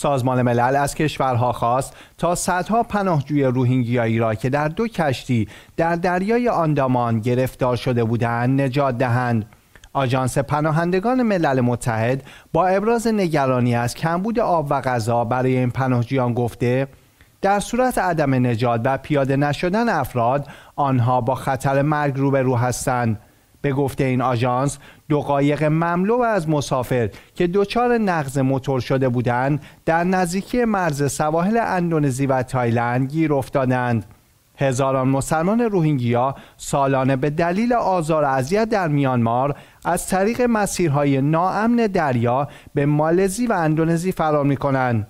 سازمان ملل از کشورها خواست تا صدها پناهجوی روهینگیایی را که در دو کشتی در دریای آندامان گرفتار شده بودند نجات دهند آژانس پناهندگان ملل متحد با ابراز نگرانی از کمبود آب و غذا برای این پناهجویان گفته در صورت عدم نجات و پیاده نشدن افراد آنها با خطر مرگ روبرو هستند به گفته این آژانس دو قایق مملو از مسافر که دچار نقض موتور شده بودند در نزدیکی مرز سواحل اندونزی و تایلند گیر افتادند هزاران مسلمان روهینگیا سالانه به دلیل آزار اذیت در میانمار از طریق مسیرهای ناامن دریا به مالزی و اندونزی فرار می‌کنند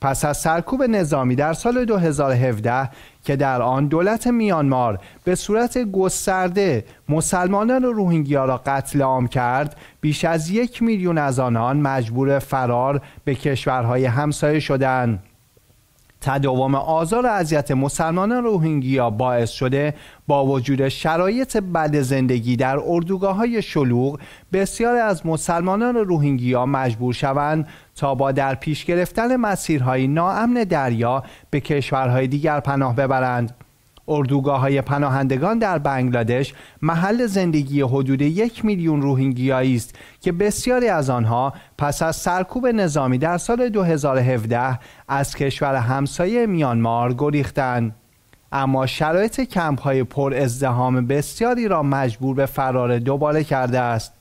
پس از سرکوب نظامی در سال 2017 که در آن دولت میانمار به صورت گسترده مسلمانان و روهینگیا را قتل عام کرد بیش از یک میلیون از آنان مجبور فرار به کشورهای همسایه شدند تداوم آزار و اذیت مسلمانان روهینگیا باعث شده با وجود شرایط بد زندگی در اردوگاه های شلوغ بسیار از مسلمانان روهینگیا مجبور شوند تا با در پیش گرفتن مسیرهای ناامن دریا به کشورهای دیگر پناه ببرند اردوگاه های پناهندگان در بنگلادش محل زندگی حدود یک میلیون روهینگیایی است که بسیاری از آنها پس از سرکوب نظامی در سال 2017 از کشور همسایه میانمار گریختند. اما شرایط کمپ های پر ازدهام بسیاری را مجبور به فرار دوباره کرده است.